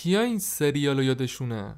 کیا این سریال رو یادشونه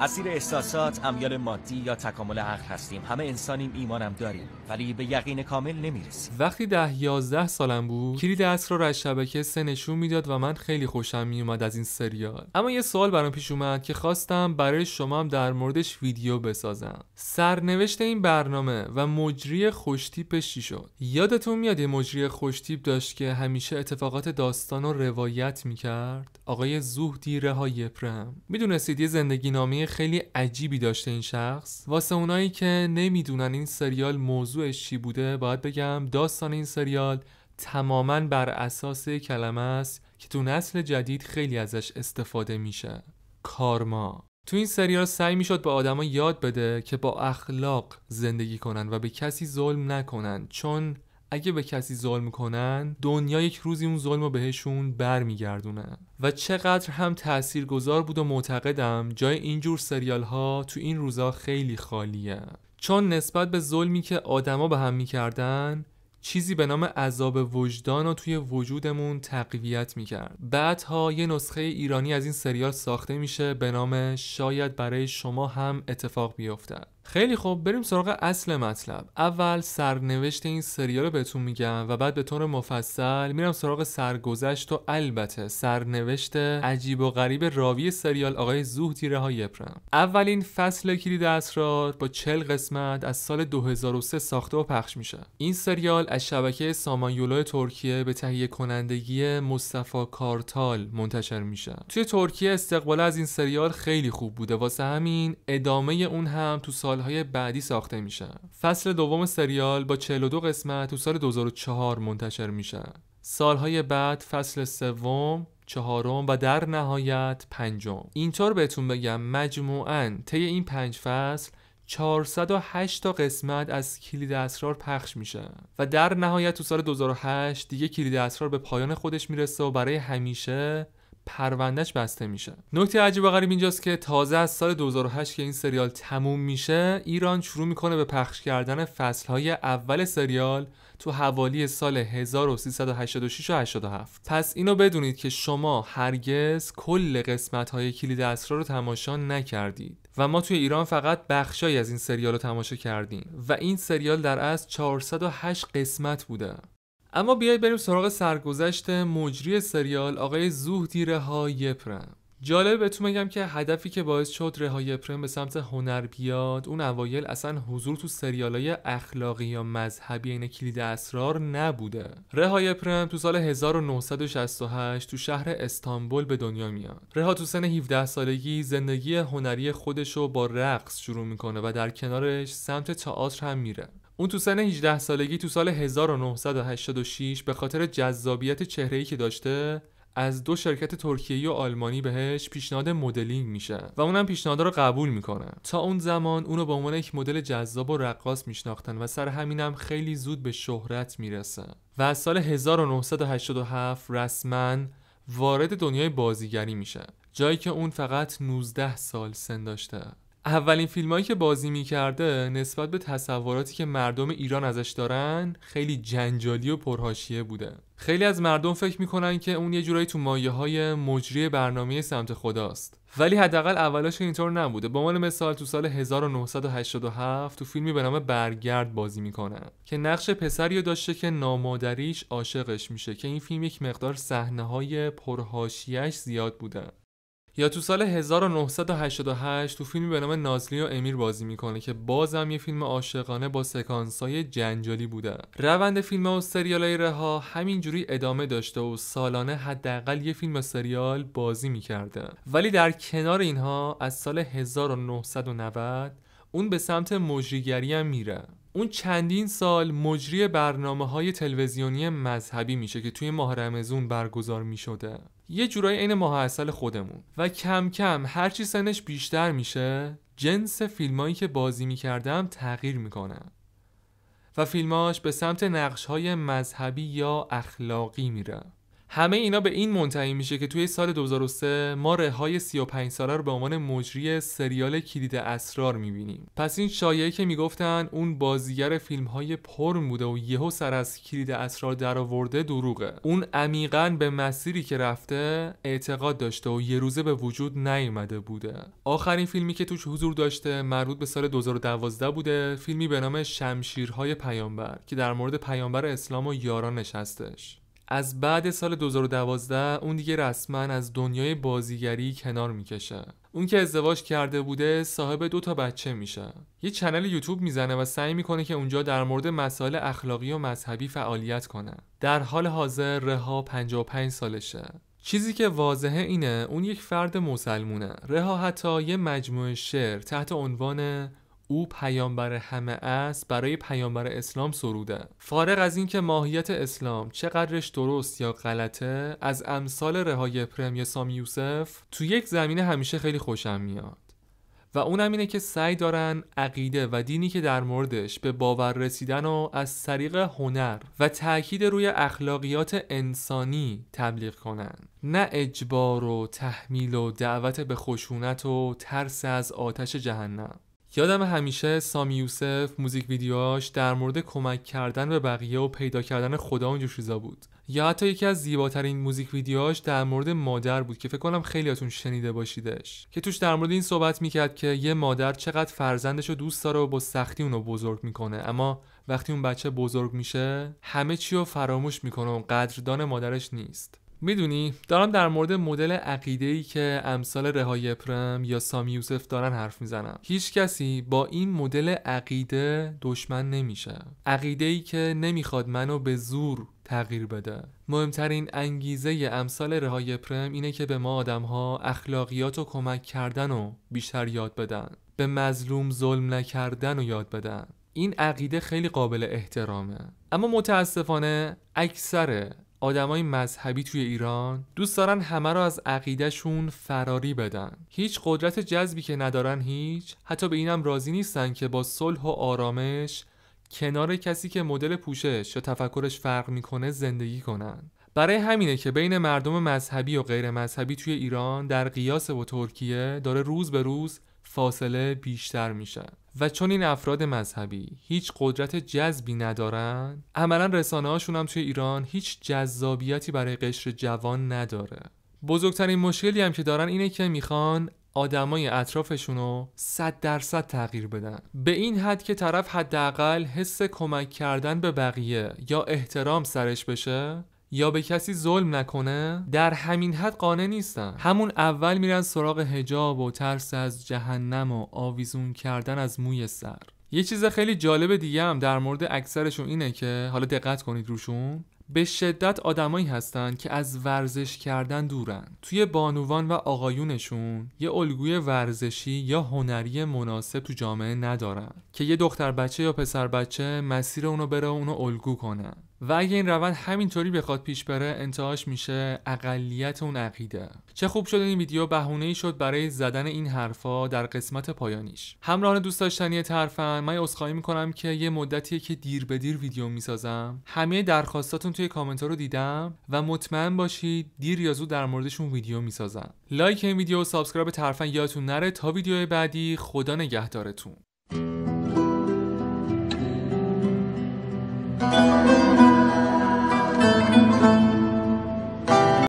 اسیر احساسات امیال مادی یا تکامل عقل هستیم همه انسانیم ایمانم داریم ولی به یقین کامل نمیرسیم وقتی ده یازده سالم بود کلید اصر را از شبکه سه نشون میداد و من خیلی خوشم میومد از این سریال اما یه سوال برام پیش اومد که خواستم برای شما هم در موردش ویدیو بسازم سرنوشت این برنامه و مجری خوشتیپش چی شد یادتون میاد یه مجری خوشتیپ داشت که همیشه اتفاقات داستان و روایت میکرد آقای زوهدی رهای پرم. میدونستید یه زندگی نامه خیلی عجیبی داشته این شخص واسه اونایی که نمیدونن این سریال موضوعش چی بوده باید بگم داستان این سریال تماما بر اساس کلمه است که تو نسل جدید خیلی ازش استفاده میشه کارما تو این سریال سعی میشد به آدما یاد بده که با اخلاق زندگی کنن و به کسی ظلم نکنن چون اگه به کسی ظلم کنن دنیا یک روزی اون ظلم رو بهشون برمیگردونه و چقدر هم تأثیر گذار بود و معتقدم جای اینجور سریال ها تو این روزا خیلی خالیه چون نسبت به ظلمی که آدما به هم میکردن چیزی به نام عذاب وجدان رو توی وجودمون تقویت میکرد بعدها یه نسخه ایرانی از این سریال ساخته میشه به نام شاید برای شما هم اتفاق بیفتد خیلی خوب بریم سراغ اصل مطلب اول سرنوشت این سریال رو بهتون میگم و بعد به طور مفصل میرم سراغ سرگذشت و البته سرنوشت عجیب و غریب راوی سریال آقای زوهدی رها یپرم اولین فصل کلید اسرار با چل قسمت از سال 2003 ساخته و پخش میشه این سریال از شبکه سامانیولو ترکیه به تهیه کنندگی مصطفی کارتال منتشر میشه توی ترکیه استقبال از این سریال خیلی خوب بوده واسه همین ادامه اون هم تو سال سالهای بعدی ساخته میشن فصل دوم سریال با 42 قسمت تو سال 2004 منتشر میشه سالهای بعد فصل سوم چهارم و در نهایت پنجم اینطور بهتون بگم مجموعا طی این پنج فصل 408 تا قسمت از کلید اسرار پخش میشه و در نهایت تو سال 2008 دیگه کلید اسرار به پایان خودش میرسه و برای همیشه پروندهش بسته میشه نکته عجیب و غریب اینجاست که تازه از سال 2008 که این سریال تموم میشه ایران شروع میکنه به پخش کردن فصلهای اول سریال تو حوالی سال 1386 و 87 پس اینو بدونید که شما هرگز کل قسمت های کلید اسرار رو تماشا نکردید و ما توی ایران فقط بخشایی از این سریال رو تماشا کردیم و این سریال در از 408 قسمت بوده اما بیایید بریم سراغ سرگذشت مجری سریال آقای زوهدی رها یپرم جالبه بهتون میگم که هدفی که باعث شد رها یپرم به سمت هنر بیاد اون اوایل اصلا حضور تو سریال های اخلاقی یا مذهبی این کلید اسرار نبوده رها یپرم تو سال 1968 تو شهر استانبول به دنیا میاد رها تو سن 17 سالگی زندگی هنری خودش رو با رقص شروع میکنه و در کنارش سمت تئاتر هم میره اون تو سن 18 سالگی تو سال 1986 به خاطر جذابیت چهره‌ای که داشته از دو شرکت ترکیه‌ای و آلمانی بهش پیشنهاد مدلینگ میشه و اونم پیشنهاد رو قبول میکنه تا اون زمان اونو به عنوان یک مدل جذاب و رقاص میشناختن و سر همینم خیلی زود به شهرت میرسه و از سال 1987 رسما وارد دنیای بازیگری میشه جایی که اون فقط 19 سال سن داشته اولین فیلمایی که بازی میکرده نسبت به تصوراتی که مردم ایران ازش دارن خیلی جنجالی و پرهاشیه بوده خیلی از مردم فکر میکنن که اون یه جورایی تو مایه های مجری برنامه سمت خداست ولی حداقل اولاش اینطور نبوده به عنوان مثال تو سال 1987 تو فیلمی به نام برگرد بازی میکنن که نقش پسری رو داشته که نامادریش عاشقش میشه که این فیلم یک مقدار صحنه های پرهاشیش زیاد بودن یا تو سال 1988 تو فیلمی به نام نازلی و امیر بازی میکنه که بازم یه فیلم عاشقانه با های جنجالی بوده روند فیلم و سریال های رها همینجوری ادامه داشته و سالانه حداقل یه فیلم و سریال بازی میکرده ولی در کنار اینها از سال 1990 اون به سمت مجریگری هم میره اون چندین سال مجری برنامه های تلویزیونی مذهبی میشه که توی ماه رمزون برگزار میشده یه جورایی عین ماه خودمون و کم کم هرچی سنش بیشتر میشه جنس فیلمایی که بازی میکردم تغییر میکنه و فیلماش به سمت نقش های مذهبی یا اخلاقی میره همه اینا به این منتهی میشه که توی سال 2003 ما رهای 35 ساله رو به عنوان مجری سریال کلید اسرار میبینیم پس این شایعه که میگفتن اون بازیگر فیلم های پرم بوده و یهو سر از کلید اسرار درآورده دروغه اون عمیقا به مسیری که رفته اعتقاد داشته و یه روزه به وجود نیومده بوده آخرین فیلمی که توش حضور داشته مربوط به سال 2012 بوده فیلمی به نام شمشیرهای پیامبر که در مورد پیامبر اسلام و یارانش هستش از بعد سال 2012 اون دیگه رسما از دنیای بازیگری کنار میکشه اون که ازدواج کرده بوده صاحب دو تا بچه میشه یه چنل یوتیوب میزنه و سعی میکنه که اونجا در مورد مسائل اخلاقی و مذهبی فعالیت کنه در حال حاضر رها 55 سالشه چیزی که واضحه اینه اون یک فرد مسلمونه رها حتی یه مجموعه شعر تحت عنوان او پیامبر همه است برای پیامبر اسلام سروده فارغ از اینکه ماهیت اسلام چقدرش درست یا غلطه از امثال رهای یا سامی یوسف تو یک زمینه همیشه خیلی خوشم میاد و اونم اینه که سعی دارن عقیده و دینی که در موردش به باور رسیدن و از طریق هنر و تاکید روی اخلاقیات انسانی تبلیغ کنن نه اجبار و تحمیل و دعوت به خشونت و ترس از آتش جهنم یادم همیشه سامی یوسف موزیک ویدیوهاش در مورد کمک کردن به بقیه و پیدا کردن خدا و چیزا بود یا حتی یکی از زیباترین موزیک ویدیوهاش در مورد مادر بود که فکر کنم خیلیاتون شنیده باشیدش که توش در مورد این صحبت میکرد که یه مادر چقدر فرزندش رو دوست داره و با سختی اونو بزرگ میکنه اما وقتی اون بچه بزرگ میشه همه چی رو فراموش میکنه و قدردان مادرش نیست میدونی دارم در مورد مدل عقیده ای که امثال رهای پرم یا سامی یوسف دارن حرف میزنم هیچ کسی با این مدل عقیده دشمن نمیشه عقیده ای که نمیخواد منو به زور تغییر بده مهمترین انگیزه امثال رهای پرم اینه که به ما آدم ها اخلاقیات و کمک کردن و بیشتر یاد بدن به مظلوم ظلم نکردن و یاد بدن این عقیده خیلی قابل احترامه اما متاسفانه اکثر آدمای مذهبی توی ایران دوست دارن همه رو از عقیدهشون فراری بدن هیچ قدرت جذبی که ندارن هیچ حتی به اینم راضی نیستن که با صلح و آرامش کنار کسی که مدل پوشش یا تفکرش فرق میکنه زندگی کنن برای همینه که بین مردم مذهبی و غیر مذهبی توی ایران در قیاس با ترکیه داره روز به روز فاصله بیشتر میشه و چون این افراد مذهبی هیچ قدرت جذبی ندارن عملا رسانه هاشون هم توی ایران هیچ جذابیتی برای قشر جوان نداره بزرگترین مشکلی هم که دارن اینه که میخوان آدمای اطرافشون رو 100 درصد تغییر بدن به این حد که طرف حداقل حس کمک کردن به بقیه یا احترام سرش بشه یا به کسی ظلم نکنه در همین حد قانع نیستن همون اول میرن سراغ هجاب و ترس از جهنم و آویزون کردن از موی سر یه چیز خیلی جالب دیگه هم در مورد اکثرشون اینه که حالا دقت کنید روشون به شدت آدمایی هستند که از ورزش کردن دورن توی بانوان و آقایونشون یه الگوی ورزشی یا هنری مناسب تو جامعه ندارن که یه دختر بچه یا پسر بچه مسیر اونو بره و اونو الگو کنه و اگه این روند همینطوری بخواد پیش بره انتهاش میشه اقلیت اون عقیده چه خوب شد این ویدیو بهونه ای شد برای زدن این حرفا در قسمت پایانیش همراهان دوست داشتنی من میکنم که یه مدتیه که دیر به دیر ویدیو میسازم همه درخواستاتون توی کامنت ها رو دیدم و مطمئن باشید دیر یا زود در موردشون ویدیو میسازم لایک این ویدیو و سابسکرایب طرفا یادتون نره تا ویدیو بعدی خدا نگهدارتون